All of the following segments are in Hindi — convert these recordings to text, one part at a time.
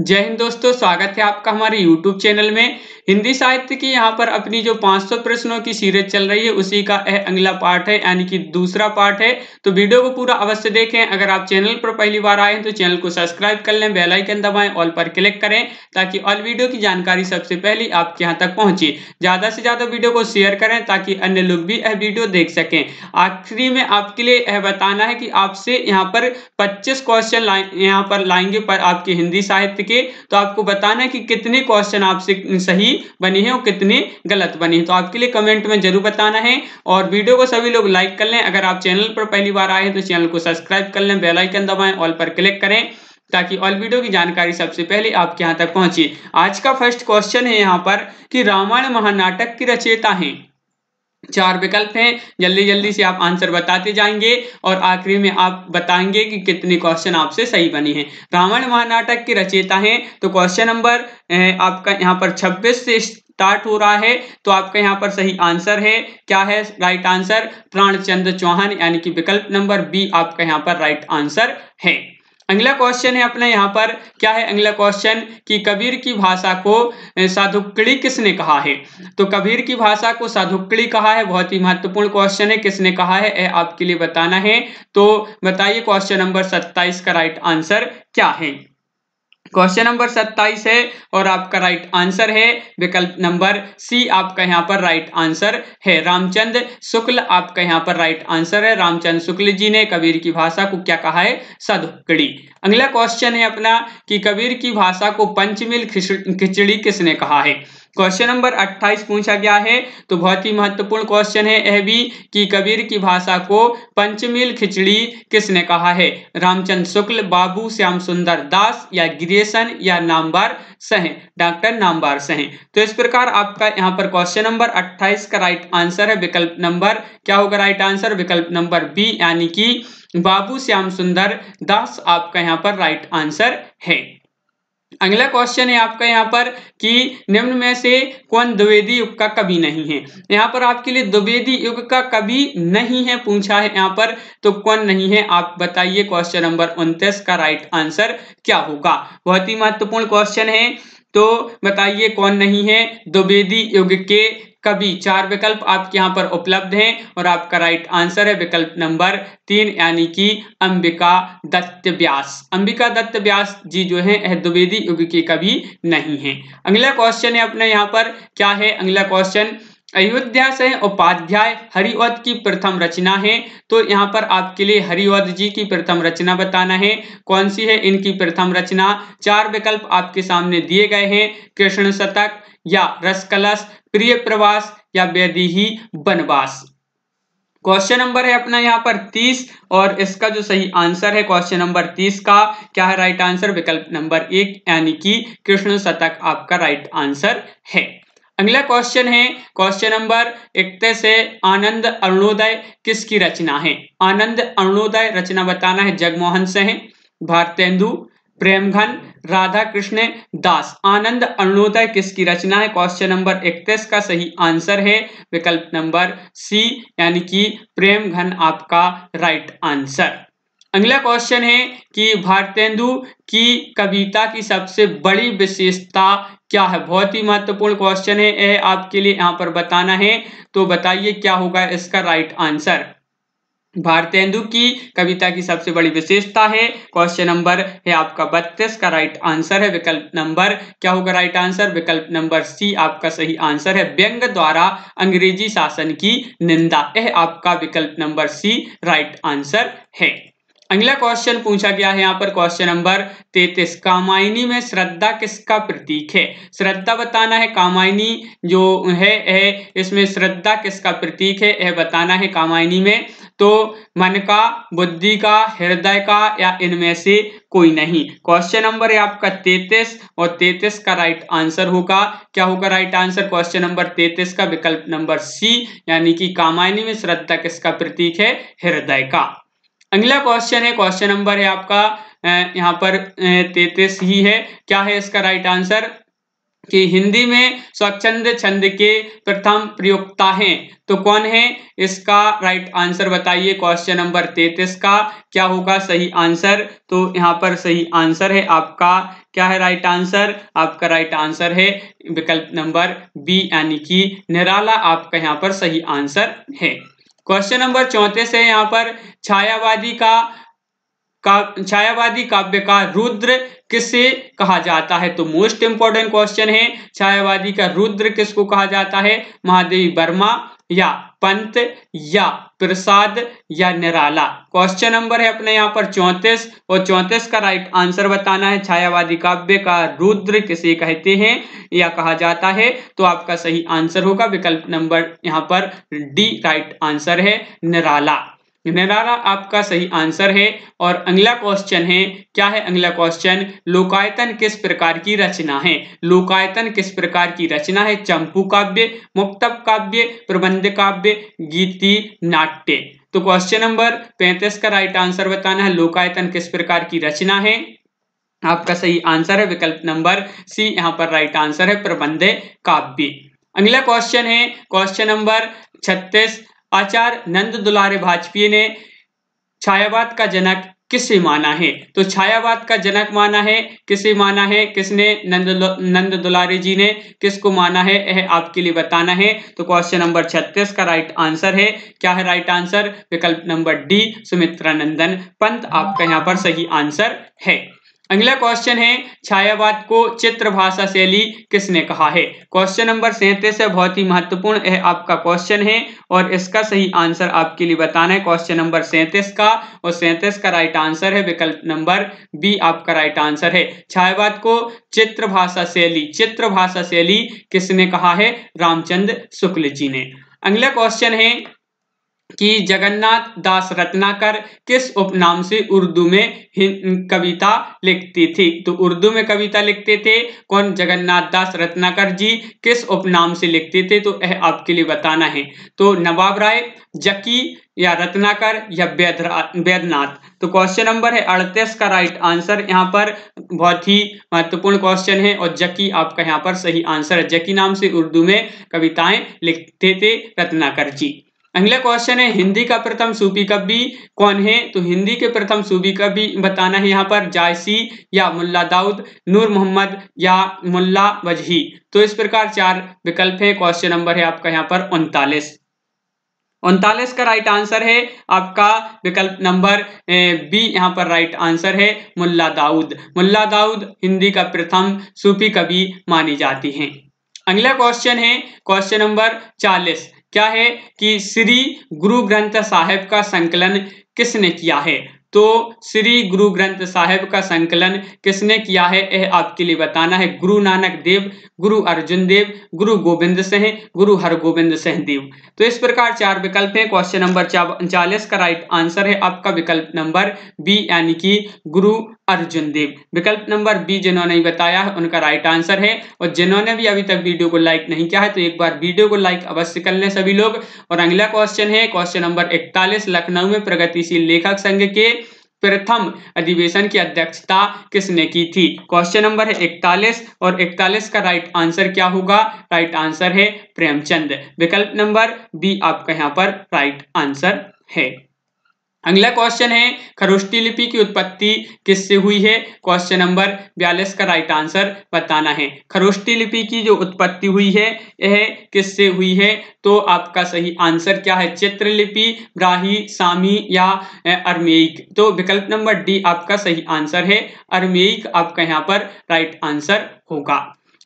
जय हिंद दोस्तों स्वागत है आपका हमारे YouTube चैनल में हिंदी साहित्य की यहाँ पर अपनी जो 500 प्रश्नों की सीरीज चल रही है उसी का यह अगला पार्ट है यानी कि दूसरा पार्ट है तो वीडियो को पूरा अवश्य देखें अगर आप चैनल पर पहली बार आए हैं तो चैनल को सब्सक्राइब कर लें बेल आइकन दबाएं ऑल पर क्लिक करें ताकि ऑल वीडियो की जानकारी सबसे पहले आपके यहाँ तक पहुंचे ज़्यादा से ज़्यादा वीडियो को शेयर करें ताकि अन्य लोग भी यह वीडियो देख सकें आखिरी में आपके लिए यह बताना है कि आपसे यहाँ पर पच्चीस क्वेश्चन यहाँ पर लाएंगे आपके हिंदी साहित्य ठीक है तो आपको बताना है कि कितने क्वेश्चन आपसे सही बने हैं और कितने गलत बने हैं तो आपके लिए कमेंट में जरूर बताना है और वीडियो को सभी लोग लाइक कर लें अगर आप चैनल पर पहली बार आए हैं तो चैनल को सब्सक्राइब कर लें बेलाइकन दबाएं ऑल पर क्लिक करें ताकि ऑल वीडियो की जानकारी सबसे पहले आपके यहाँ तक पहुंचे आज का फर्स्ट क्वेश्चन है यहाँ पर कि रामायण महानाटक की रचयिता हैं चार विकल्प हैं जल्दी जल्दी से आप आंसर बताते जाएंगे और आखिरी में आप बताएंगे कि कितने क्वेश्चन आपसे सही बने हैं रावण महानाटक की रचयिता हैं तो क्वेश्चन नंबर आपका यहाँ पर 26 से स्टार्ट हो रहा है तो आपका यहाँ पर सही आंसर है क्या है राइट आंसर प्राणचंद्र चौहान यानी कि विकल्प नंबर बी आपका यहाँ पर राइट आंसर है अगला क्वेश्चन है अपना यहाँ पर क्या है अगला क्वेश्चन कि कबीर की भाषा को साधुक्कड़ी किसने कहा है तो कबीर की भाषा को साधुक्कड़ी कहा है बहुत ही महत्वपूर्ण क्वेश्चन है किसने कहा है यह आपके लिए बताना है तो बताइए क्वेश्चन नंबर सत्ताईस का राइट आंसर क्या है क्वेश्चन नंबर सत्ताईस है और आपका राइट आंसर है विकल्प नंबर सी आपका यहाँ पर राइट आंसर है रामचंद्र शुक्ल आपका यहाँ पर राइट आंसर है रामचंद्र शुक्ल जी ने कबीर की भाषा को क्या कहा है सदकड़ी अगला क्वेश्चन है अपना कि कबीर की भाषा को पंचमिल खिचड़ी किसने कहा है क्वेश्चन नंबर 28 पूछा गया है तो बहुत ही महत्वपूर्ण क्वेश्चन है यह भी कि कबीर की भाषा को पंचमील खिचड़ी किसने कहा है रामचंद्र शुक्ल बाबू श्याम सुंदर दास या गिरेशन या नामबार सह डॉक्टर नामबार सह तो इस प्रकार आपका यहाँ पर क्वेश्चन नंबर 28 का राइट आंसर है विकल्प नंबर क्या होगा राइट आंसर विकल्प नंबर बी यानी कि बाबू श्याम सुंदर दास आपका यहाँ पर राइट आंसर है अगला क्वेश्चन है आपका यहाँ पर कि निम्न में से कौन द्विवेदी युग का कवि नहीं है यहाँ पर आपके लिए द्विवेदी युग का कवि नहीं है पूछा है यहाँ पर तो कौन नहीं है आप बताइए क्वेश्चन नंबर उन्तीस का राइट आंसर क्या होगा बहुत ही महत्वपूर्ण क्वेश्चन है तो बताइए कौन नहीं है द्विवेदी युग के का भी चार विकल्प आपके यहाँ पर उपलब्ध हैं और आपका राइट आंसर है विकल्प नंबर तीन यानी कि अंबिका दत्त व्यास अंबिका दत्त व्यास जी जो है द्विवेदी युग के कभी नहीं है अगला क्वेश्चन है अपने यहाँ पर क्या है अगला क्वेश्चन अयोध्या से उपाध्याय हरिवध की प्रथम रचना है तो यहाँ पर आपके लिए हरिवध जी की प्रथम रचना बताना है कौन सी है इनकी प्रथम रचना चार विकल्प आपके सामने दिए गए हैं कृष्ण शतक या रसकलश प्रिय प्रवास या व्यदिही वनवास क्वेश्चन नंबर है अपना यहाँ पर तीस और इसका जो सही आंसर है क्वेश्चन नंबर तीस का क्या है राइट आंसर विकल्प नंबर एक यानी कि कृष्ण शतक आपका राइट आंसर है अगला क्वेश्चन है क्वेश्चन नंबर इकतीस है आनंद अरुणोदय किसकी रचना है आनंद अरुणोदय रचना बताना है जगमोहन से है भारतेंदु प्रेमघन राधा कृष्ण दास आनंद अरुणोदय किसकी रचना है क्वेश्चन नंबर 31 का सही आंसर है विकल्प नंबर सी यानी कि प्रेम घन आपका राइट आंसर अगला क्वेश्चन है कि भारतेंदु की कविता की सबसे बड़ी विशेषता क्या है बहुत ही महत्वपूर्ण क्वेश्चन है यह आपके लिए यहाँ पर बताना है तो बताइए क्या होगा इसका राइट आंसर भारतेंदु की कविता की सबसे बड़ी विशेषता है क्वेश्चन नंबर है आपका बत्तीस का राइट आंसर है विकल्प नंबर क्या होगा राइट आंसर विकल्प नंबर सी आपका सही आंसर है व्यंग द्वारा अंग्रेजी शासन की निंदा यह आपका विकल्प नंबर सी राइट आंसर है अगला क्वेश्चन पूछा गया है यहाँ पर क्वेश्चन नंबर तैतीस कामायनी में श्रद्धा किसका प्रतीक है श्रद्धा बताना है कामायनी जो है, है इसमें श्रद्धा किसका प्रतीक है यह बताना है कामायनी में तो मन का बुद्धि का हृदय का या इनमें से कोई नहीं क्वेश्चन नंबर है आपका तेतीस और तेतीस का राइट आंसर होगा क्या होगा राइट आंसर क्वेश्चन नंबर तेतीस का विकल्प नंबर सी यानी कि कामायनी में श्रद्धा किसका प्रतीक है हृदय का अगला क्वेश्चन है क्वेश्चन नंबर है आपका यहाँ पर तेतीस ही है क्या है इसका राइट आंसर कि हिंदी में स्वच्छंद छंद के प्रथम प्रयोक्ता हैं तो कौन है इसका राइट आंसर बताइए क्वेश्चन नंबर तैतीस का क्या होगा सही आंसर तो यहाँ पर सही आंसर है आपका क्या है राइट आंसर आपका राइट आंसर है विकल्प नंबर बी यानी कि निराला आपका यहाँ पर सही आंसर है क्वेश्चन नंबर चौंतीस है यहाँ पर छायावादी का का छायावादी काव्य का रुद्र किसे कहा जाता है तो मोस्ट इंपॉर्टेंट क्वेश्चन है छायावादी का रुद्र किसको कहा जाता है महादेवी वर्मा या पंत या प्रसाद या निराला क्वेश्चन नंबर है अपने यहाँ पर चौंतीस और चौंतीस का राइट आंसर बताना है छायावादी काव्य का रुद्र किसे कहते हैं या कहा जाता है तो आपका सही आंसर होगा विकल्प नंबर यहाँ पर डी राइट आंसर है निराला निराला आपका सही आंसर है और अगला क्वेश्चन है क्या है अगला क्वेश्चन लोकायतन किस प्रकार की रचना है लोकायतन किस प्रकार की रचना है चंपू काव्य मुक्तब काव्य प्रबंध काव्य गीति नाट्य तो क्वेश्चन नंबर पैंतीस का राइट आंसर बताना है लोकायतन किस प्रकार की रचना है आपका सही आंसर है विकल्प नंबर सी यहाँ पर राइट आंसर है प्रबंध काव्य अगला क्वेश्चन है क्वेश्चन नंबर छत्तीस आचार्य नंद दुलारे भाजपी ने छायावाद का जनक किसे माना है तो छायावाद का जनक माना है किसे माना है किसने नंद नंद दुलारे जी ने किसको माना है यह आपके लिए बताना है तो क्वेश्चन नंबर 36 का राइट आंसर है क्या है राइट आंसर विकल्प number D Sumitranandan Pant आपका यहाँ पर सही आंसर है अगला क्वेश्चन है छायावाद को चित्र भाषा शैली किसने कहा है क्वेश्चन नंबर सैंतीस है बहुत ही महत्वपूर्ण है आपका क्वेश्चन है और इसका सही आंसर आपके लिए बताना है क्वेश्चन नंबर सैंतीस का और सैंतीस का राइट आंसर है विकल्प नंबर बी आपका राइट आंसर है छायावाद को चित्र भाषा शैली चित्र भाषा शैली किसने कहा है रामचंद्र शुक्ल जी ने अगला क्वेश्चन है कि जगन्नाथ दास रत्नाकर किस उपनाम से उर्दू में कविता लिखती थी तो उर्दू में कविता लिखते थे कौन जगन्नाथ दास रत्नाकर जी किस उपनाम से लिखते थे तो यह आपके लिए बताना है तो नवाब राय जकी या रत्नाकर या बैद्यनाथ तो क्वेश्चन नंबर है अड़तीस का राइट आंसर यहाँ पर बहुत ही महत्वपूर्ण क्वेश्चन है और जकी आपका यहाँ पर सही आंसर है जकी नाम से उर्दू में कविताएं लिखते थे रत्नाकर जी अगला क्वेश्चन है हिंदी का प्रथम सूफी कवि कौन है तो हिंदी के प्रथम सूफी कवि बताना है यहाँ पर जायसी या मुल्ला दाऊद नूर मोहम्मद या मुल्ला वजही तो इस प्रकार चार विकल्प है क्वेश्चन नंबर है आपका यहाँ पर उनतालीस उनतालीस का राइट आंसर है आपका विकल्प नंबर बी यहाँ पर राइट आंसर है मुल्ला दाऊद मुल्ला दाऊद हिंदी का प्रथम सूफी कवि मानी जाती हैं अगला क्वेश्चन है क्वेश्चन नंबर चालीस क्या है कि श्री गुरु ग्रंथ साहिब का संकलन किसने किया है तो श्री गुरु ग्रंथ साहिब का संकलन किसने किया है यह आपके लिए बताना है गुरु नानक देव गुरु अर्जुन देव गुरु गोविंद सिंह गुरु हरगोविंद सिंह देव तो इस प्रकार चार विकल्प हैं क्वेश्चन नंबर चालीस का राइट आंसर है आपका विकल्प नंबर बी यानी कि गुरु अर्जुन देव विकल्प नंबर बी जिन्होंने बताया है उनका राइट आंसर है और जिन्होंने भी अभी तक वीडियो को लाइक नहीं किया है तो एक बार वीडियो को लाइक अवश्य कर लें सभी लोग और अगला क्वेश्चन है क्वेश्चन नंबर इकतालीस लखनऊ में प्रगतिशील लेखक संघ के प्रथम अधिवेशन की अध्यक्षता किसने की थी क्वेश्चन नंबर है इकतालीस और इकतालीस का राइट आंसर क्या होगा राइट आंसर है प्रेमचंद विकल्प नंबर बी आपका यहाँ पर राइट आंसर है अगला क्वेश्चन है खरुष्टी लिपि की उत्पत्ति किससे हुई है क्वेश्चन नंबर बयालीस का राइट आंसर बताना है खरुष्टी लिपि की जो उत्पत्ति हुई है यह किससे हुई है तो आपका सही आंसर क्या है चित्रलिपि ब्राही सामी या अर्मेक तो विकल्प नंबर डी आपका सही आंसर है अर्मेक आपका यहाँ पर राइट आंसर होगा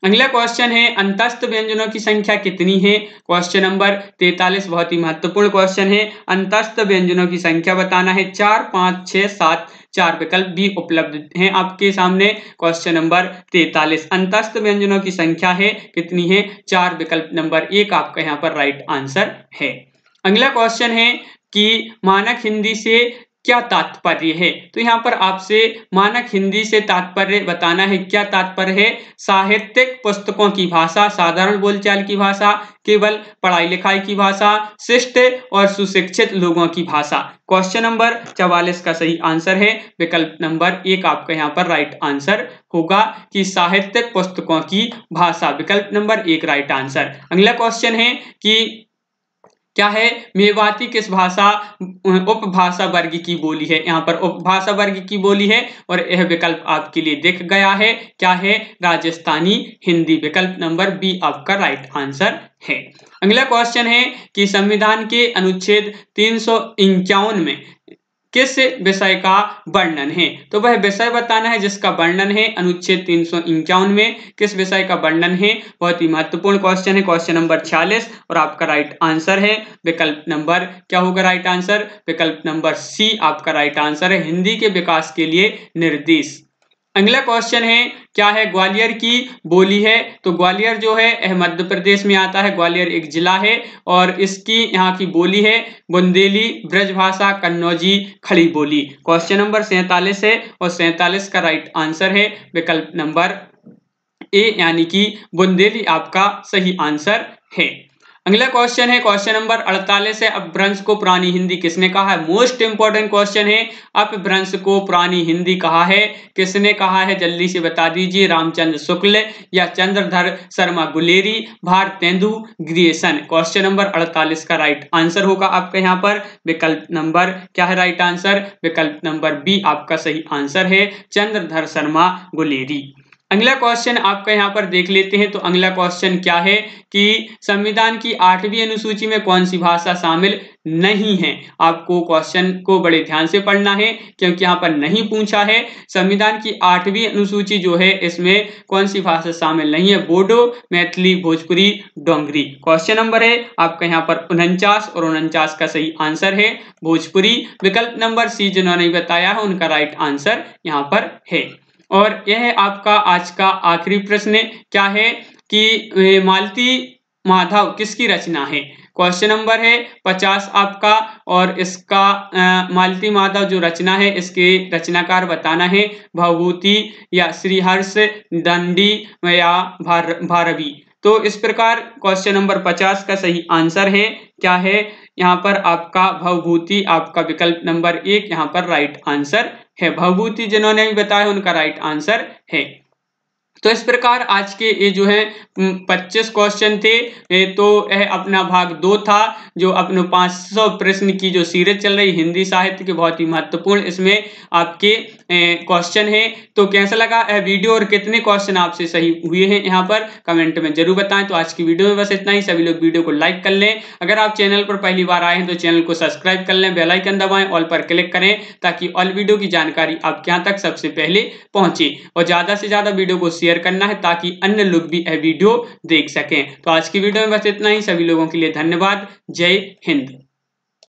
अगला क्वेश्चन है अंतस्थ व्यंजनों की संख्या कितनी है क्वेश्चन नंबर तैतालीस बहुत ही महत्वपूर्ण क्वेश्चन है अंतस्थ व्यंजनों की संख्या बताना है चार पांच छह सात चार विकल्प भी उपलब्ध हैं आपके सामने क्वेश्चन नंबर तैतालीस अंतस्थ व्यंजनों की संख्या है कितनी है चार विकल्प नंबर एक आपका यहाँ पर राइट आंसर है अगला क्वेश्चन है कि मानक हिंदी से क्या तात्पर्य है तो यहाँ पर आपसे मानक हिंदी से तात्पर्य बताना है क्या तात्पर्य है साहित्यिक पुस्तकों की भाषा साधारण बोलचाल की भाषा केवल पढ़ाई लिखाई की भाषा शिष्ट और सुशिक्षित लोगों की भाषा क्वेश्चन नंबर चवालीस का सही आंसर है विकल्प नंबर एक आपका यहाँ पर राइट आंसर होगा कि साहित्यिक पुस्तकों की भाषा विकल्प नंबर एक राइट आंसर अगला क्वेश्चन है कि क्या है मेवाती किस भाषा उपभाषा वर्ग की बोली है यहाँ पर उपभाषा वर्ग की बोली है और यह विकल्प आपके लिए दिख गया है क्या है राजस्थानी हिंदी विकल्प नंबर बी आपका राइट आंसर है अगला क्वेश्चन है कि संविधान के अनुच्छेद तीन में किस विषय का वर्णन है तो वह विषय बताना है जिसका वर्णन है अनुच्छेद तीन सौ में किस विषय का वर्णन है बहुत ही महत्वपूर्ण क्वेश्चन है क्वेश्चन नंबर छियालीस और आपका राइट आंसर है विकल्प नंबर क्या होगा राइट आंसर विकल्प नंबर सी आपका राइट आंसर है हिंदी के विकास के लिए निर्देश अगला क्वेश्चन है क्या है ग्वालियर की बोली है तो ग्वालियर जो है मध्य प्रदेश में आता है ग्वालियर एक जिला है और इसकी यहाँ की बोली है बुंदेली ब्रजभाषा कन्नौजी खड़ी बोली क्वेश्चन नंबर सैतालीस है और सैतालीस का राइट आंसर है विकल्प नंबर ए यानी कि बुंदेली आपका सही आंसर है अगला क्वेश्चन है क्वेश्चन नंबर अड़तालीस है अपभ्रंश को पुरानी हिंदी किसने कहा है मोस्ट इंपॉर्टेंट क्वेश्चन है अपभ्रंश को पुरानी हिंदी कहा है किसने कहा है जल्दी से बता दीजिए रामचंद्र शुक्ल या Chandradhar Sharma Guleri Bhartendu Grierson question number अड़तालीस का राइट आंसर होगा आपके यहाँ पर विकल्प नंबर क्या है राइट आंसर विकल्प नंबर बी आपका सही आंसर है चंद्रधर शर्मा गुलेरी अगला क्वेश्चन आपका यहाँ पर देख लेते हैं तो अगला क्वेश्चन क्या है कि संविधान की आठवीं अनुसूची में कौन सी भाषा शामिल नहीं है आपको क्वेश्चन को बड़े ध्यान से पढ़ना है क्योंकि यहाँ पर नहीं पूछा है संविधान की आठवीं अनुसूची जो है इसमें कौन सी भाषा शामिल नहीं है बोडो मैथिली भोजपुरी डोंगरी क्वेश्चन नंबर है आपका यहाँ पर उनचास और उनचास का सही आंसर है भोजपुरी विकल्प नंबर सी जिन्होंने बताया है उनका राइट आंसर यहाँ पर है और यह आपका आज का आखिरी प्रश्न क्या है कि मालती माधव किसकी रचना है क्वेश्चन नंबर है पचास आपका और इसका आ, मालती माधव जो रचना है इसके रचनाकार बताना है भवभूति या श्रीहर्ष दंडी या भार भारवी तो इस प्रकार क्वेश्चन नंबर पचास का सही आंसर है क्या है यहाँ पर आपका भवभूति आपका विकल्प नंबर एक यहाँ पर राइट आंसर है भवभूति जिन्होंने भी बताया उनका राइट आंसर है तो इस प्रकार आज के ये जो है 25 क्वेश्चन थे तो यह अपना भाग दो था जो अपने 500 प्रश्न की जो सीरीज चल रही हिंदी साहित्य के बहुत ही महत्वपूर्ण इसमें आपके क्वेश्चन है तो कैसा लगा वीडियो और कितने क्वेश्चन आपसे सही हुए हैं यहाँ पर कमेंट में जरूर बताएं तो आज की वीडियो में बस इतना ही सभी लोग वीडियो को लाइक कर लें अगर आप चैनल पर पहली बार आए हैं तो चैनल को सब्सक्राइब कर लें बेलाइकन दबाएं ऑल पर क्लिक करें ताकि ऑल वीडियो की जानकारी आप यहाँ तक सबसे पहले पहुंचे और ज़्यादा से ज़्यादा वीडियो को शेयर करना है ताकि अन्य लोग भी यह वीडियो देख सकें तो आज की वीडियो में बस इतना ही सभी लोगों के लिए धन्यवाद जय हिंद